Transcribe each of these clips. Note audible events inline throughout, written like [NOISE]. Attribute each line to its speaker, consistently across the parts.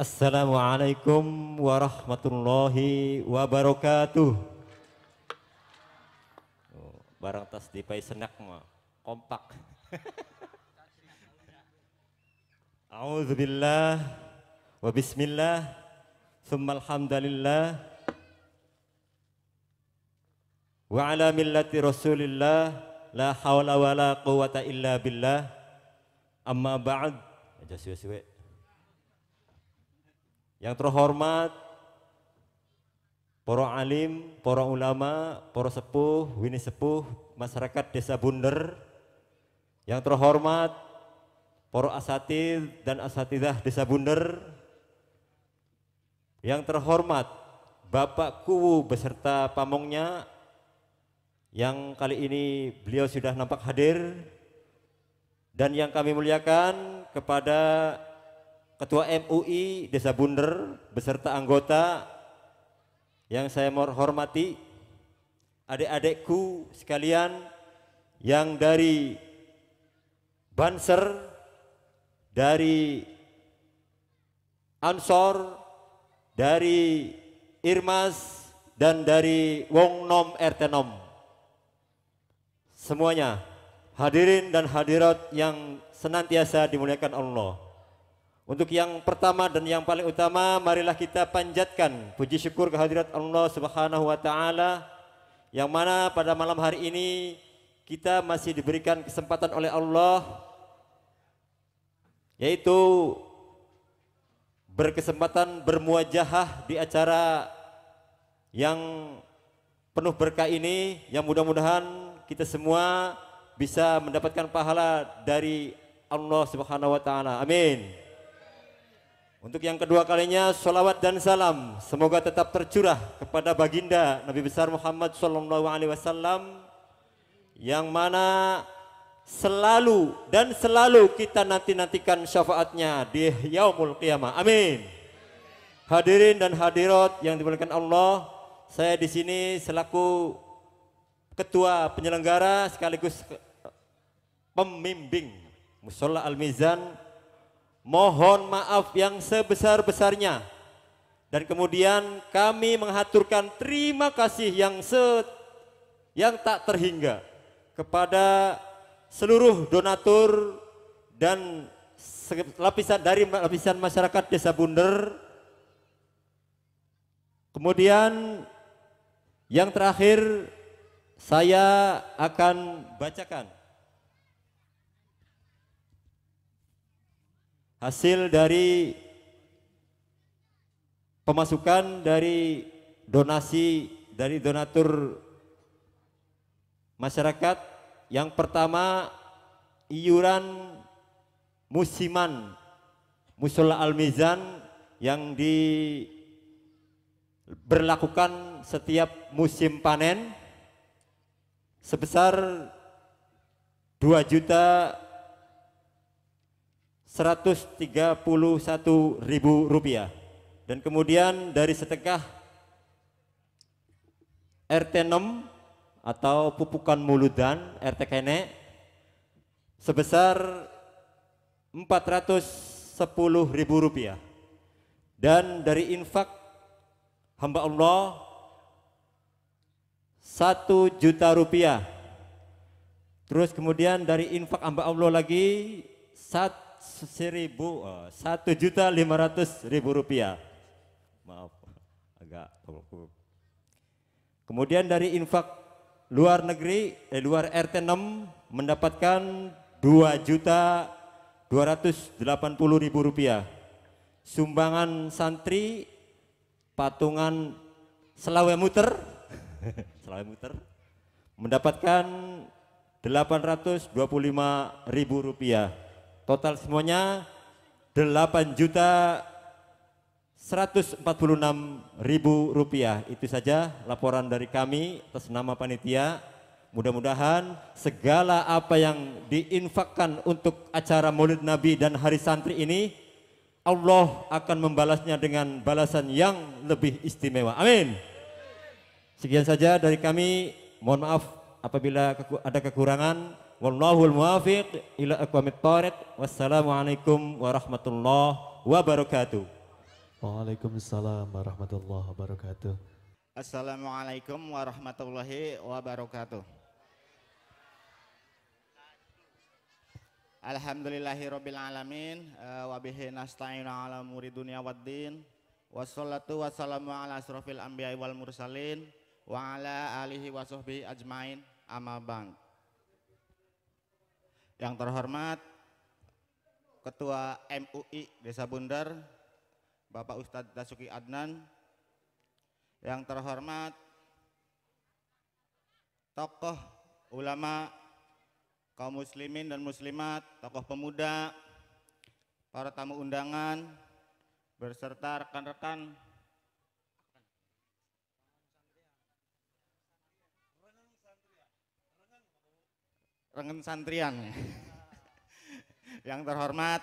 Speaker 1: Assalamualaikum warahmatullahi wabarakatuh. Oh, barang tas di senak mah kompak. A'udzubillah [LAUGHS] wa bismillah summa alhamdulillah wa ala millati rasulillah la hawla wa la quwata illa billah amma ba'd. Aja suwe-suwe. Yang terhormat para alim, para ulama, para sepuh, wini sepuh, masyarakat desa Bunder. Yang terhormat para asatid dan asatidah desa Bunder. Yang terhormat Bapak Kuwu beserta pamongnya yang kali ini beliau sudah nampak hadir dan yang kami muliakan kepada Ketua MUI Desa Bunder beserta anggota yang saya hormati, adik-adikku sekalian yang dari Banser, dari Ansor, dari Irmas, dan dari Wong Nom RT Semuanya hadirin dan hadirat yang senantiasa dimuliakan Allah. Untuk yang pertama dan yang paling utama, marilah kita panjatkan puji syukur kehadirat Allah Subhanahu wa taala yang mana pada malam hari ini kita masih diberikan kesempatan oleh Allah yaitu berkesempatan bermuajahah di acara yang penuh berkah ini yang mudah-mudahan kita semua bisa mendapatkan pahala dari Allah Subhanahu wa taala. Amin. Untuk yang kedua kalinya sholawat dan salam semoga tetap tercurah kepada baginda Nabi besar Muhammad Shallallahu Alaihi Wasallam yang mana selalu dan selalu kita nanti nantikan syafaatnya di yaumul qiyamah. Amin. Hadirin dan hadirat yang dimuliakan Allah, saya di sini selaku ketua penyelenggara sekaligus pembimbing Musola Al Mizan mohon maaf yang sebesar-besarnya. Dan kemudian kami menghaturkan terima kasih yang se yang tak terhingga kepada seluruh donatur dan lapisan dari lapisan masyarakat Desa Bunder. Kemudian yang terakhir saya akan bacakan hasil dari pemasukan dari donasi dari donatur masyarakat yang pertama iuran musiman musola al-mizan yang diberlakukan setiap musim panen sebesar 2 juta 131.000 rupiah dan kemudian dari setengah RT 6 atau pupukan muludan RT kene sebesar 410.000 rupiah dan dari infak hamba Allah 1 juta rupiah terus kemudian dari infak hamba Allah lagi 1 seribu eh, satu juta lima ratus ribu rupiah maaf agak kemudian dari infak luar negeri eh, luar RT 6 mendapatkan dua juta dua ratus delapan puluh ribu rupiah sumbangan santri patungan Selawe Muter [LAUGHS] Selawe Muter mendapatkan delapan ratus dua puluh lima ribu rupiah Total semuanya 8 juta 146 ribu rupiah. Itu saja laporan dari kami atas nama panitia. Mudah-mudahan segala apa yang diinfakkan untuk acara Maulid Nabi dan Hari Santri ini Allah akan membalasnya dengan balasan yang lebih istimewa. Amin. Sekian saja dari kami. Mohon maaf apabila ada kekurangan. Wallahu muwafiq ila aqwamit thariq. Wassalamualaikum warahmatullahi wabarakatuh. Waalaikumsalam warahmatullahi wabarakatuh.
Speaker 2: Assalamualaikum warahmatullahi wabarakatuh. rabbil alamin eh, wa bihi nasta'inu ala umuri dunya waddin. Wassalatu wassalamu ala asrofil anbiya wal mursalin wa ala alihi wa ajmain amma bang. Yang terhormat Ketua MUI Desa Bundar, Bapak Ustadz Dasuki Adnan. Yang terhormat tokoh ulama kaum muslimin dan muslimat, tokoh pemuda, para tamu undangan, berserta rekan-rekan rengen santrian. [LAUGHS] yang terhormat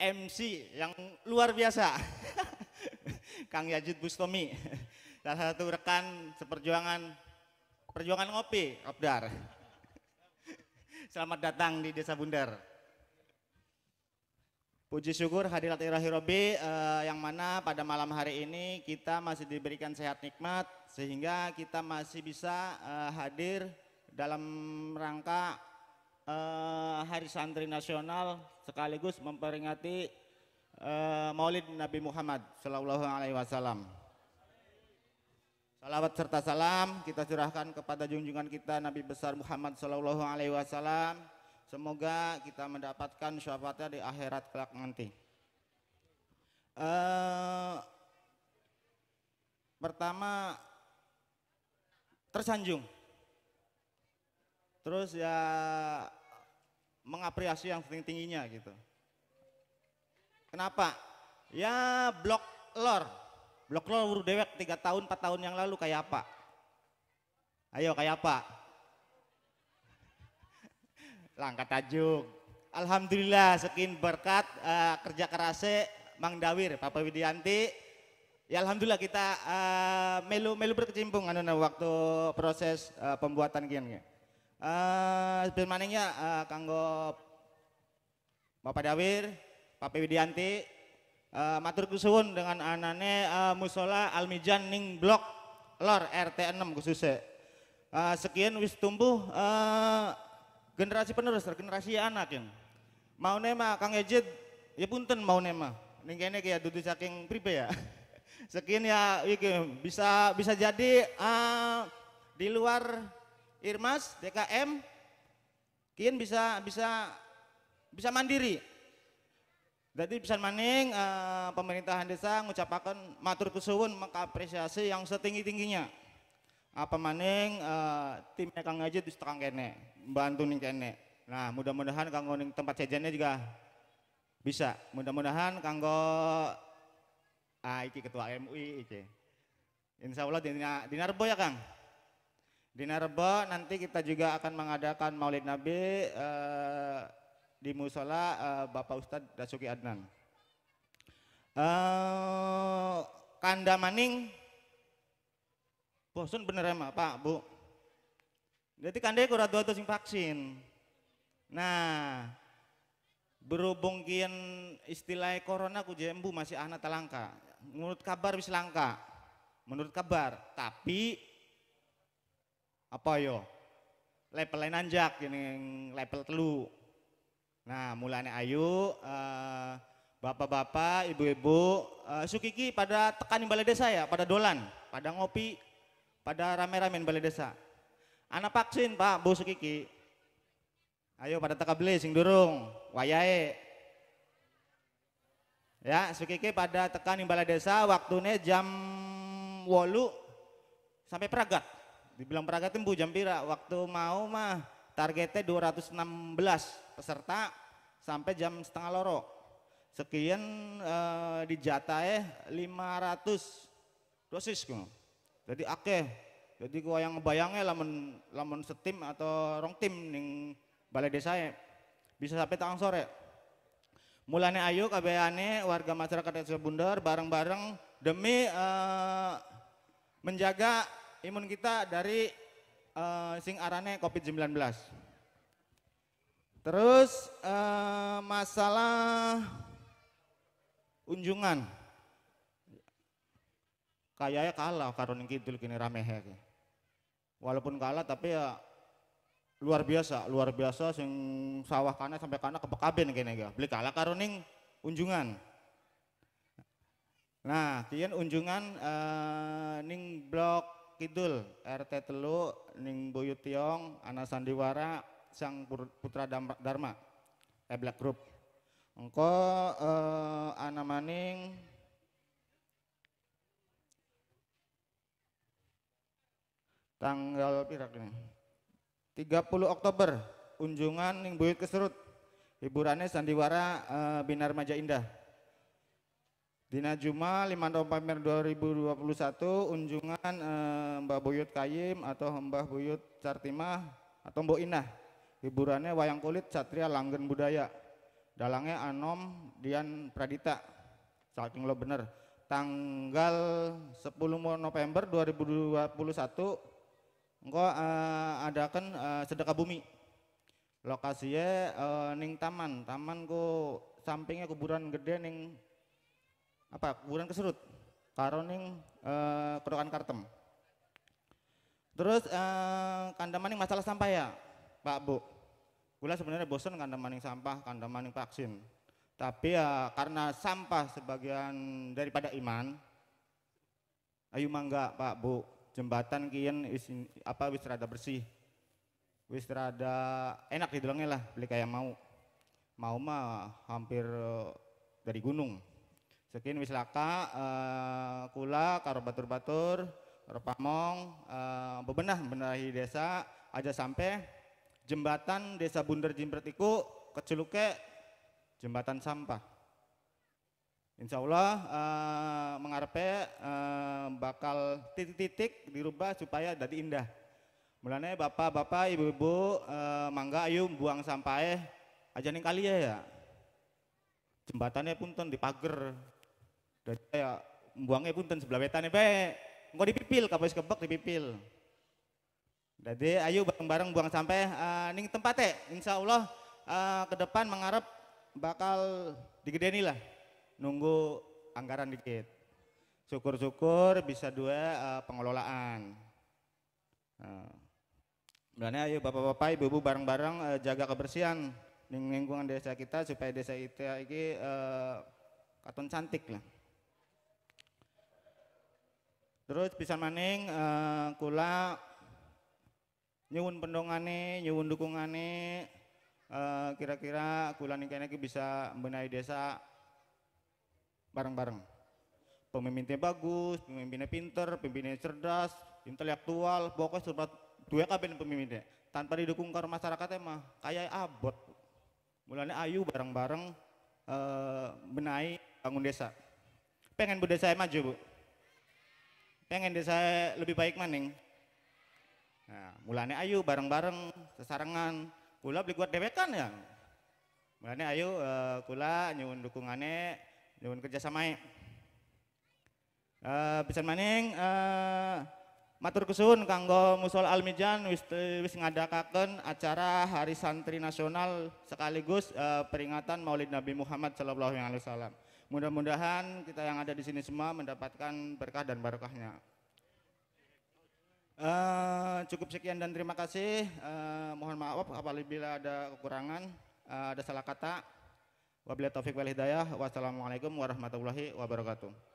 Speaker 2: MC yang luar biasa. [LAUGHS] Kang Yajid Bustomi. [LAUGHS] Salah satu rekan seperjuangan perjuangan ngopi, Kopdar. Selamat datang di Desa Bundar. Puji syukur hadirat ilahi robi eh, yang mana pada malam hari ini kita masih diberikan sehat nikmat sehingga kita masih bisa eh, hadir dalam rangka eh, Hari Santri Nasional sekaligus memperingati eh, Maulid Nabi Muhammad Shallallahu Alaihi Wasallam. Salawat serta salam kita curahkan kepada junjungan kita Nabi besar Muhammad Shallallahu Alaihi Wasallam. Semoga kita mendapatkan syafaatnya di akhirat kelak nanti. Uh, pertama tersanjung terus ya mengapresiasi yang tinggi-tingginya gitu. Kenapa? Ya blok lor. Blok lor buru dewek tiga tahun empat tahun yang lalu kayak apa? Ayo kayak apa? [LAUGHS] Langkah tajuk. Alhamdulillah sekin berkat uh, kerja kerasnya e, Mang Dawir, Papa Widianti. Ya alhamdulillah kita uh, eh, melu melu berkecimpung anu waktu proses uh, pembuatan gini. -kian. Eh, sebelum maning ya uh, kanggo Bapak Dawir, Pak Widianti, uh, matur kusun dengan anane uh, musola Almijan ning blok lor RT 6 khususnya. Uh, sekian wis tumbuh uh, generasi penerus, generasi anak yang mau nema Kang Ejid ya punten mau nema ning kene kayak saking pribe ya. [LAUGHS] sekian ya bisa bisa jadi uh, di luar Irmas, DKM, kian bisa bisa bisa mandiri. Jadi bisa maning uh, pemerintahan desa mengucapkan matur kesuwun mengapresiasi yang setinggi tingginya. Apa maning uh, eh, tim kang aja di setengah kene, bantu nih kene. Nah mudah-mudahan kanggo tempat sejennya juga bisa. Mudah-mudahan kanggo ah iki ketua MUI iki. Insya Allah dinar, dinar ya kang. Di Narbo nanti kita juga akan mengadakan Maulid Nabi uh, di musola uh, Bapak Ustadz Dasuki Adnan. Uh, Kanda Maning, bosun bener ya Pak Bu. Jadi kanda kurang dua dosis vaksin. Nah, berhubung kian istilah corona ku jembu masih anak telangka. Menurut kabar bisa langka. Menurut kabar, tapi apa yo level nanjak ini level telu nah mulane ayu uh, bapak-bapak ibu-ibu uh, sukiki pada tekan balai desa ya pada dolan pada ngopi pada rame rame balai desa anak vaksin pak bu sukiki ayo pada teka beli sing durung wayahe ya sukiki pada tekan balai desa waktunya jam wolu sampai peragat Dibilang Praga Bu Jampira waktu mau mah targetnya 216 peserta sampai jam setengah loro. Sekian eh, dijatah eh 500 dosis kum. Jadi akeh. Jadi gua yang ngebayangnya lamun lamun setim atau rong tim ning balai desa ya. Bisa sampai tang sore. Mulane ayo kabehane warga masyarakat desa Bundar bareng-bareng demi eh, menjaga imun kita dari uh, sing arane COVID-19. Terus uh, masalah unjungan. Kayaknya kalah karena gitu kini rame hek. Walaupun kalah tapi ya luar biasa, luar biasa sing sawah kana sampai kana kebekaben kene ya. Beli kalah karuning unjungan. Nah, kian unjungan uh, ning blok Kidul RT Telu Ning Boyu Tiong Ana Sandiwara Sang Putra Dharma Eblak eh, Group engko eh, Ana Maning tanggal pirak ini 30 Oktober unjungan Ning Buyut Keserut hiburannya Sandiwara eh, Binar Maja Indah Dina Juma 5 November 2021 unjungan eh, Mbah Buyut Kayim atau Mbah Buyut Cartimah atau Mbok Inah. Hiburannya wayang kulit Satria Langgen Budaya. Dalangnya Anom Dian Pradita. Saking lo bener. Tanggal 10 November 2021 engko eh, adakan eh, sedekah bumi. Lokasinya eh, ning taman, taman ku sampingnya kuburan gede ning apa kuburan keserut karoning eh, kerokan kartem terus eh, kandamaning masalah sampah ya pak bu gula sebenarnya bosen kandamaning sampah kandamaning vaksin tapi ya karena sampah sebagian daripada iman ayo mangga pak bu jembatan kian isin, apa wis rada bersih wis rada enak di lah beli kayak mau mau mah hampir eh, dari gunung Sekin wislaka uh, eh, kula karo batur-batur karo uh, eh, bebenah benahi desa aja sampai jembatan desa Bundar Jimpret iku keceluke jembatan sampah. Insya Allah uh, eh, mengharapnya uh, bakal titik-titik dirubah supaya jadi indah. Mulanya bapak-bapak, ibu-ibu, uh, mangga ayo buang sampah eh aja nih kali ya ya. Jembatannya pun tuh dipager. Jadi ya buangnya punten sebelah wetan bae. Engko dipipil kapus kebek dipipil. Jadi ayo bareng-bareng buang sampai uh, eh, ning tempatnya insya Allah eh, ke depan mengharap bakal digedeni lah nunggu anggaran dikit. Syukur-syukur bisa dua eh, pengelolaan. Uh, ayo bapak-bapak ibu-ibu bareng-bareng jaga kebersihan di lingkungan desa kita supaya desa kita ini uh, katon cantik lah. Terus bisa maning uh, kula nyuwun pendongane, nyuwun dukungane uh, kira-kira kula niki kayaknya bisa membenahi desa bareng-bareng. Pemimpinnya bagus, pemimpinnya pinter, pemimpinnya cerdas, intelektual, pokoknya serba dua kabin pemimpinnya. Tanpa didukung ke masyarakatnya mah kayak abot. Mulanya ayu bareng-bareng uh, eh, benahi bangun desa. Pengen budaya saya maju, Bu pengen desa lebih baik maning nah mulane ayu bareng-bareng sesarengan kula beli kuat dewekan ya mulane ayu uh, kula nyuwun dukungannya nyuwun sama. uh, eh, bisa maning uh, matur kesun kanggo musol almijan wis, wis ngadakaken acara hari santri nasional sekaligus uh, peringatan maulid nabi Muhammad sallallahu alaihi wasallam Mudah-mudahan kita yang ada di sini semua mendapatkan berkah dan barokahnya. Uh, cukup sekian dan terima kasih. Uh, mohon maaf apabila ada kekurangan, uh, ada salah kata. Wabillahi taufik wal hidayah. Wassalamualaikum warahmatullahi wabarakatuh.